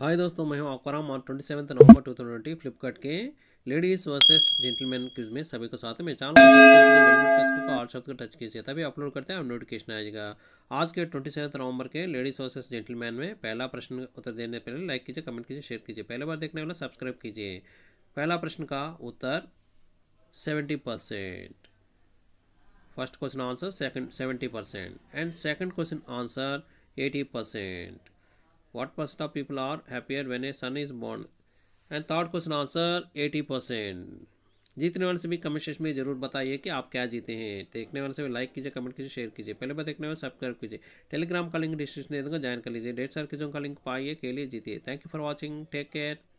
हाय दोस्तों मैं हूं आपका और twenty seven November two thousand twenty Flipkart के लेडीज वर्सेस जेंटलमैन क्यूज में सभी को साथ में चैनल टच का और शब्द टच कीजिए तभी अपलोड करते हैं नोटिफिकेशन आएगा आज के ट्वेंटी सेवन नवंबर के लेडीज वर्सेस जेंटलमैन में पहला प्रश्न उत्तर देने पहले लाइक कीजिए कमेंट कीजिए शेयर कीजिए पहले बार देखने वाला सब्सक्राइब कीजिए पहला प्रश्न का उत्तर seventy percent first question answer second seventy percent and second question answer eighty percent What percent of people are happier when a son is born? And third question answer eighty percent जीतने वाले से भी comment section में जरूर बताइए कि आप क्या जीते हैं देखने वाले से भी लाइक कीजिए कमेंट कीजिए शेयर कीजिए पहले बार देखने वाले सब्सक्राइब कीजिए टेलीग्राम का लिंक डिस्क्रिप्शन दे दूँगा ज्वाइन कर लीजिए डेढ़ साल के जो का लिंक पाइए के लिए जीतिए thank you for watching take care